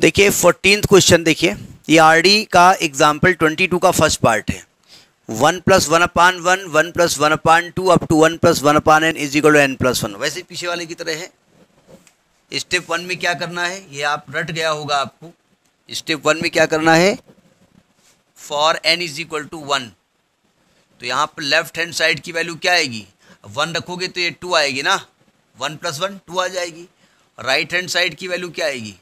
देखिए fourteen question देखिए ये आर डी का एग्जाम्पल ट्वेंटी टू का फर्स्ट पार्ट है one plus one upon one one plus one upon two up to one plus one upon n is equal to n plus one वैसे पीछे वाले की तरह है स्टेप वन में क्या करना है ये आप रट गया होगा आपको स्टेप वन में क्या करना है for n is equal to one तो यहाँ पर लेफ्ट हैंड साइड की वैल्यू क्या आएगी वन रखोगे तो ये टू आएगी ना वन प्लस वन टू आ जाएगी राइट हैंड साइड की वैल्यू क्या आएगी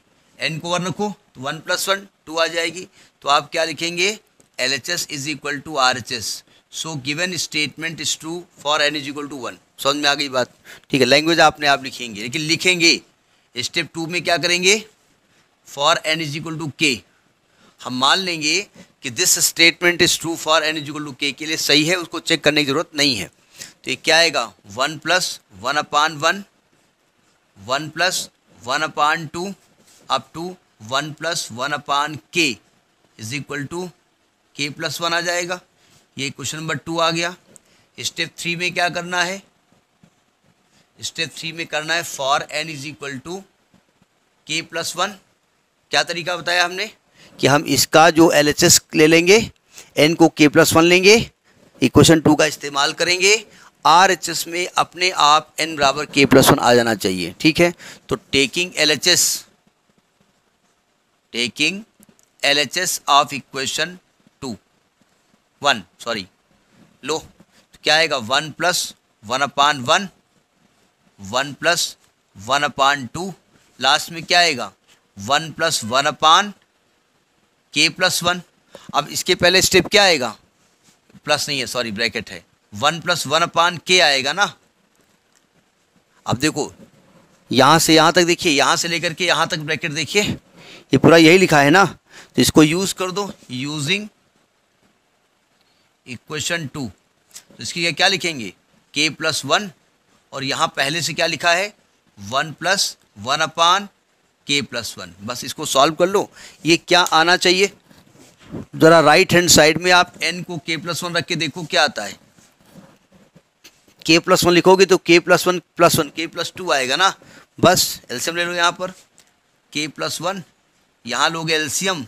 एन को वन रखो तो वन प्लस वन टू आ जाएगी तो आप क्या लिखेंगे L H S is equal to R H S so given statement is true for n is equal to one समझ में आ गई बात ठीक है लैंग्वेज आपने आप लिखेंगे लेकिन लिखेंगे स्टेप टू में क्या करेंगे for n is equal to k हम मान लेंगे कि this statement is true for n is equal to k के लिए सही है उसको चेक करने की ज़रूरत नहीं है तो ये क्या आएगा one plus one upon one one plus one upon two up to one plus one upon k is equal to k plus one आ जाएगा ये क्वेश्चन नंबर टू आ गया स्टेप थ्री में क्या करना है स्टेप थ्री में करना है for n is equal to k plus one क्या तरीका बताया हमने कि हम इसका जो एल एच एस ले लेंगे एन को के प्लस वन लेंगे इक्वेशन टू का इस्तेमाल करेंगे आर एच एस में अपने आप एन बराबर के प्लस वन आ जाना चाहिए ठीक है तो taking L H S taking LHS of equation two one sorry लो तो क्या आएगा one plus one upon one one plus one upon two last में क्या आएगा वन प्लस वन अपान के प्लस वन अब इसके पहले स्टेप क्या आएगा प्लस नहीं है सॉरी ब्रैकेट है one plus one upon k आएगा ना अब देखो यहाँ से यहाँ तक देखिए यहां से लेकर के यहाँ तक ब्रैकेट देखिए ये पूरा यही लिखा है ना तो इसको यूज़ कर दो यूजिंग इक्वेशन टू तो इसकी क्या, क्या लिखेंगे के प्लस वन और यहाँ पहले से क्या लिखा है वन प्लस वन अपान के प्लस वन बस इसको सॉल्व कर लो ये क्या आना चाहिए ज़रा राइट हैंड साइड में आप एन को के प्लस वन रख के देखो क्या आता है के प्लस वन लिखोगे तो k plus one plus one k plus two आएगा ना बस एल्सियम ले लो यहाँ पर के प्लस वन यहाँ लोगे एल्शियम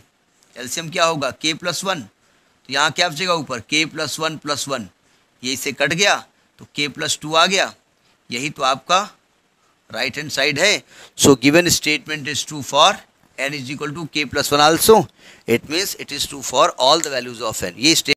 एल्शियम क्या होगा के प्लस वन तो यहाँ क्या बचेगा ऊपर के प्लस वन प्लस वन ये इसे कट गया तो के प्लस टू आ गया यही तो आपका राइट हैंड साइड है so given statement is true for n is equal to k plus one also it means it is true for all the values of n ये